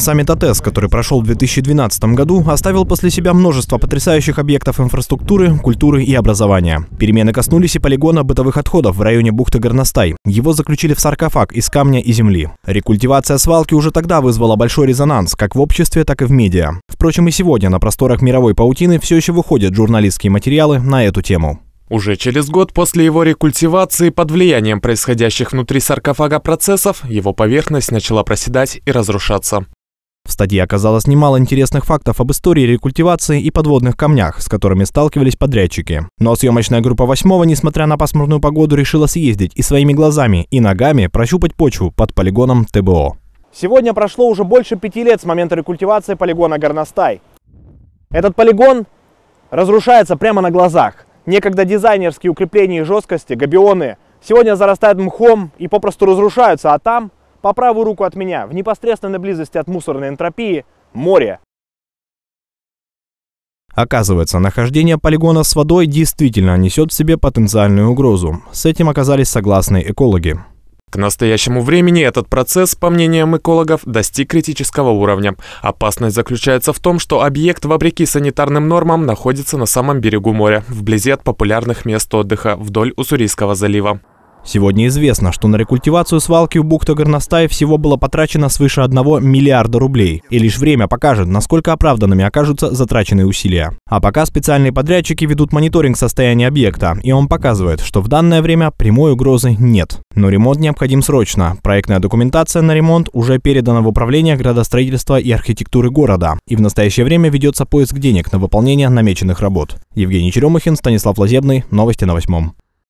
Саммит АТС, который прошел в 2012 году, оставил после себя множество потрясающих объектов инфраструктуры, культуры и образования. Перемены коснулись и полигона бытовых отходов в районе бухты Горностай. Его заключили в саркофаг из камня и земли. Рекультивация свалки уже тогда вызвала большой резонанс как в обществе, так и в медиа. Впрочем, и сегодня на просторах мировой паутины все еще выходят журналистские материалы на эту тему. Уже через год после его рекультивации под влиянием происходящих внутри саркофага процессов его поверхность начала проседать и разрушаться статье оказалось немало интересных фактов об истории рекультивации и подводных камнях, с которыми сталкивались подрядчики. Но съемочная группа «Восьмого», несмотря на пасмурную погоду, решила съездить и своими глазами, и ногами прощупать почву под полигоном ТБО. Сегодня прошло уже больше пяти лет с момента рекультивации полигона Горностай. Этот полигон разрушается прямо на глазах. Некогда дизайнерские укрепления и жесткости, габионы, сегодня зарастают мхом и попросту разрушаются, а там по правую руку от меня, в непосредственной близости от мусорной энтропии, море. Оказывается, нахождение полигона с водой действительно несет в себе потенциальную угрозу. С этим оказались согласны экологи. К настоящему времени этот процесс, по мнениям экологов, достиг критического уровня. Опасность заключается в том, что объект, вопреки санитарным нормам, находится на самом берегу моря, вблизи от популярных мест отдыха, вдоль Уссурийского залива. Сегодня известно, что на рекультивацию свалки у Бухта-Горностае всего было потрачено свыше 1 миллиарда рублей. И лишь время покажет, насколько оправданными окажутся затраченные усилия. А пока специальные подрядчики ведут мониторинг состояния объекта, и он показывает, что в данное время прямой угрозы нет. Но ремонт необходим срочно. Проектная документация на ремонт уже передана в Управление градостроительства и архитектуры города. И в настоящее время ведется поиск денег на выполнение намеченных работ. Евгений Черемухин, Станислав Лазебный. Новости на восьмом.